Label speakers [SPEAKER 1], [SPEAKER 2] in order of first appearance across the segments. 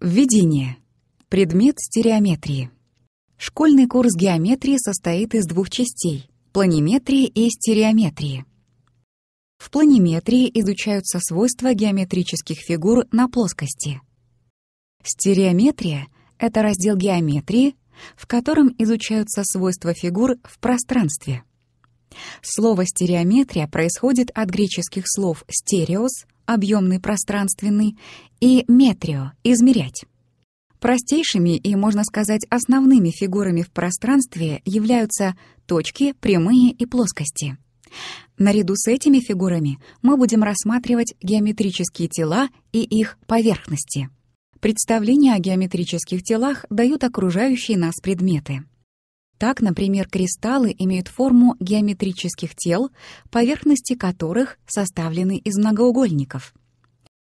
[SPEAKER 1] Введение. Предмет стереометрии. Школьный курс геометрии состоит из двух частей — планиметрии и стереометрии. В планиметрии изучаются свойства геометрических фигур на плоскости. Стереометрия — это раздел геометрии, в котором изучаются свойства фигур в пространстве. Слово «стереометрия» происходит от греческих слов «стереос» — объемный пространственный, и метрио — измерять. Простейшими и, можно сказать, основными фигурами в пространстве являются точки, прямые и плоскости. Наряду с этими фигурами мы будем рассматривать геометрические тела и их поверхности. Представления о геометрических телах дают окружающие нас предметы — так, например, кристаллы имеют форму геометрических тел, поверхности которых составлены из многоугольников.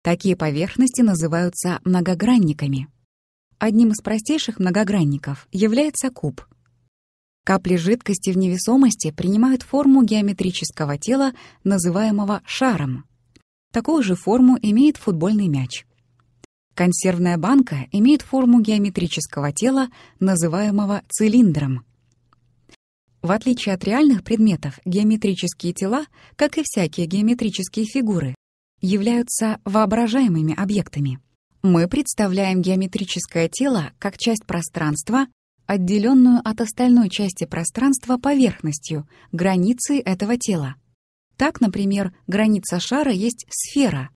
[SPEAKER 1] Такие поверхности называются многогранниками. Одним из простейших многогранников является куб. Капли жидкости в невесомости принимают форму геометрического тела, называемого шаром. Такую же форму имеет футбольный мяч. Консервная банка имеет форму геометрического тела, называемого цилиндром. В отличие от реальных предметов, геометрические тела, как и всякие геометрические фигуры, являются воображаемыми объектами. Мы представляем геометрическое тело как часть пространства, отделенную от остальной части пространства поверхностью, границей этого тела. Так, например, граница шара есть сфера,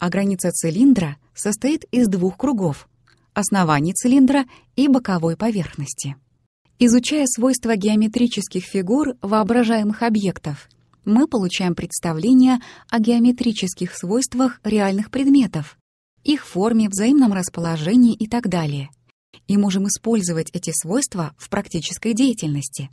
[SPEAKER 1] а граница цилиндра состоит из двух кругов — основания цилиндра и боковой поверхности. Изучая свойства геометрических фигур воображаемых объектов, мы получаем представление о геометрических свойствах реальных предметов, их форме, взаимном расположении и так далее. И можем использовать эти свойства в практической деятельности.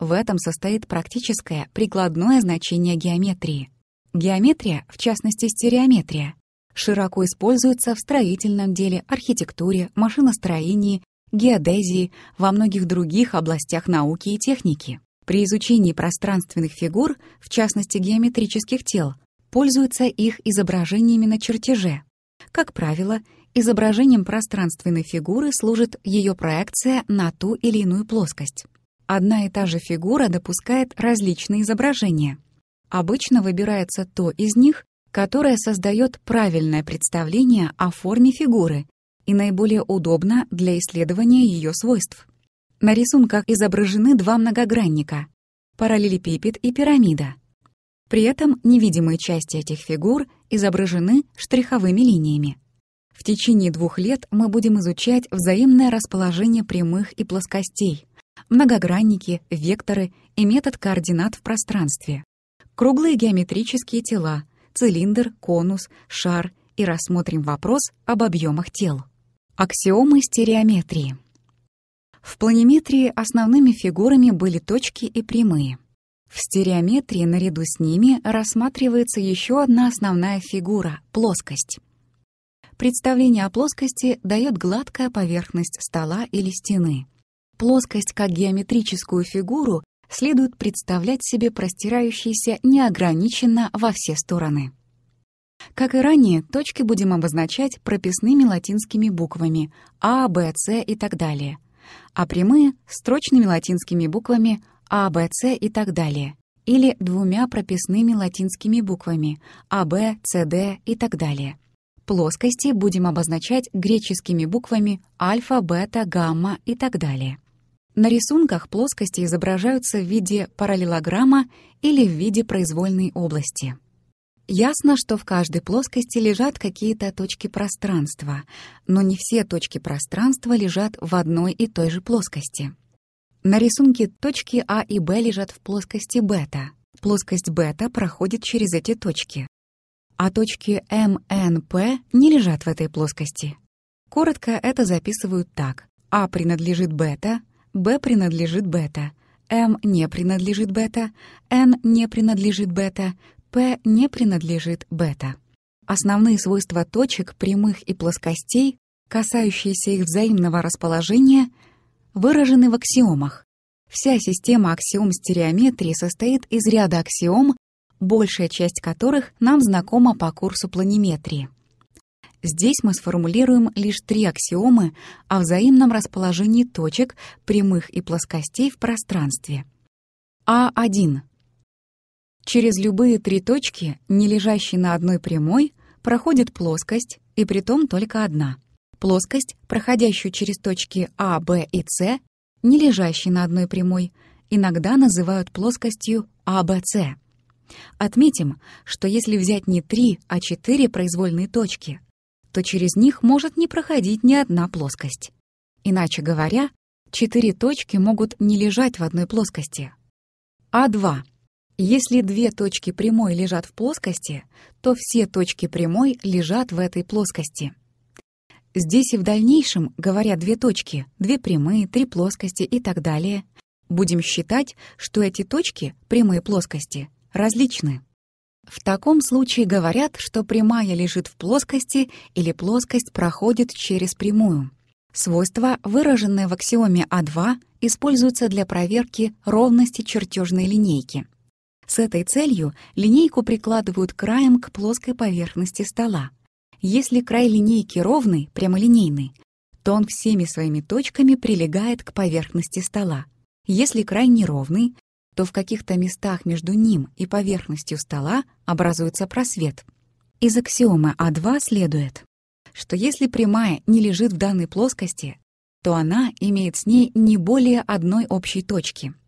[SPEAKER 1] В этом состоит практическое прикладное значение геометрии. Геометрия, в частности стереометрия, широко используется в строительном деле, архитектуре, машиностроении, геодезии, во многих других областях науки и техники. При изучении пространственных фигур, в частности геометрических тел, пользуются их изображениями на чертеже. Как правило, изображением пространственной фигуры служит ее проекция на ту или иную плоскость. Одна и та же фигура допускает различные изображения. Обычно выбирается то из них, которое создает правильное представление о форме фигуры и наиболее удобна для исследования ее свойств. На рисунках изображены два многогранника — параллелепипед и пирамида. При этом невидимые части этих фигур изображены штриховыми линиями. В течение двух лет мы будем изучать взаимное расположение прямых и плоскостей, многогранники, векторы и метод координат в пространстве, круглые геометрические тела, цилиндр, конус, шар и рассмотрим вопрос об объемах тел. Аксиомы стереометрии. В планиметрии основными фигурами были точки и прямые. В стереометрии наряду с ними рассматривается еще одна основная фигура — плоскость. Представление о плоскости дает гладкая поверхность стола или стены. Плоскость как геометрическую фигуру следует представлять себе простирающейся неограниченно во все стороны. Как и ранее, точки будем обозначать прописными латинскими буквами А, Б, С и так далее, а прямые — строчными латинскими буквами А, Б, С и так далее или двумя прописными латинскими буквами А, Б, С, Д и так далее. Плоскости будем обозначать греческими буквами альфа, бета, гамма и так далее. На рисунках плоскости изображаются в виде параллелограмма или в виде произвольной области. Ясно, что в каждой плоскости лежат какие-то точки пространства, но не все точки пространства лежат в одной и той же плоскости. На рисунке точки А и Б лежат в плоскости бета. Плоскость бета проходит через эти точки. А точки М, Н, П не лежат в этой плоскости. Коротко это записывают так. А принадлежит бета, Б принадлежит бета, М не принадлежит бета, Н не принадлежит бета, P не принадлежит бета. Основные свойства точек, прямых и плоскостей, касающиеся их взаимного расположения, выражены в аксиомах. Вся система аксиом стереометрии состоит из ряда аксиом, большая часть которых нам знакома по курсу планиметрии. Здесь мы сформулируем лишь три аксиомы о взаимном расположении точек, прямых и плоскостей в пространстве. А1. Через любые три точки, не лежащие на одной прямой, проходит плоскость, и притом только одна. Плоскость, проходящую через точки А, Б и С, не лежащие на одной прямой, иногда называют плоскостью АБС. Отметим, что если взять не три, а четыре произвольные точки, то через них может не проходить ни одна плоскость. Иначе говоря, четыре точки могут не лежать в одной плоскости. А2 если две точки прямой лежат в плоскости, то все точки прямой лежат в этой плоскости. Здесь и в дальнейшем, говоря две точки, две прямые, три плоскости и так далее, будем считать, что эти точки, прямые плоскости, различны. В таком случае говорят, что прямая лежит в плоскости или плоскость проходит через прямую. Свойства, выраженные в аксиоме А2, используются для проверки ровности чертежной линейки. С этой целью линейку прикладывают краем к плоской поверхности стола. Если край линейки ровный, прямолинейный, то он всеми своими точками прилегает к поверхности стола. Если край неровный, то в каких-то местах между ним и поверхностью стола образуется просвет. Из аксиомы А2 следует, что если прямая не лежит в данной плоскости, то она имеет с ней не более одной общей точки —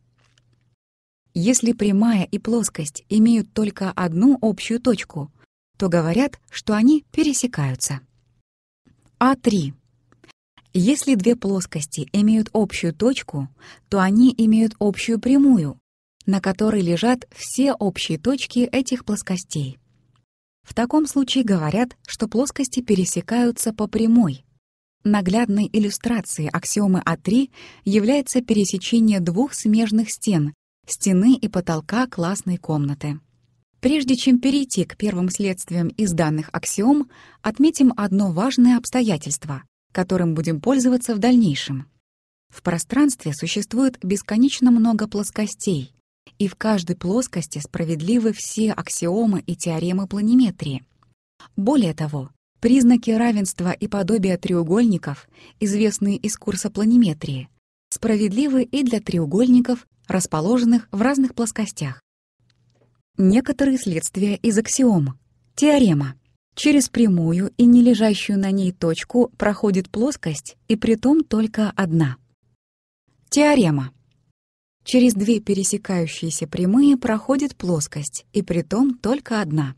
[SPEAKER 1] если прямая и плоскость имеют только одну общую точку, то говорят, что они пересекаются. А3. Если две плоскости имеют общую точку, то они имеют общую прямую, на которой лежат все общие точки этих плоскостей. В таком случае говорят, что плоскости пересекаются по прямой. Наглядной иллюстрацией аксиомы А3 является пересечение двух смежных стен, стены и потолка классной комнаты. Прежде чем перейти к первым следствиям из данных аксиом, отметим одно важное обстоятельство, которым будем пользоваться в дальнейшем. В пространстве существует бесконечно много плоскостей, и в каждой плоскости справедливы все аксиомы и теоремы планиметрии. Более того, признаки равенства и подобия треугольников, известные из курса планиметрии, справедливы и для треугольников расположенных в разных плоскостях. Некоторые следствия из аксиом. Теорема. Через прямую и не лежащую на ней точку проходит плоскость, и притом только одна. Теорема. Через две пересекающиеся прямые проходит плоскость, и притом только одна.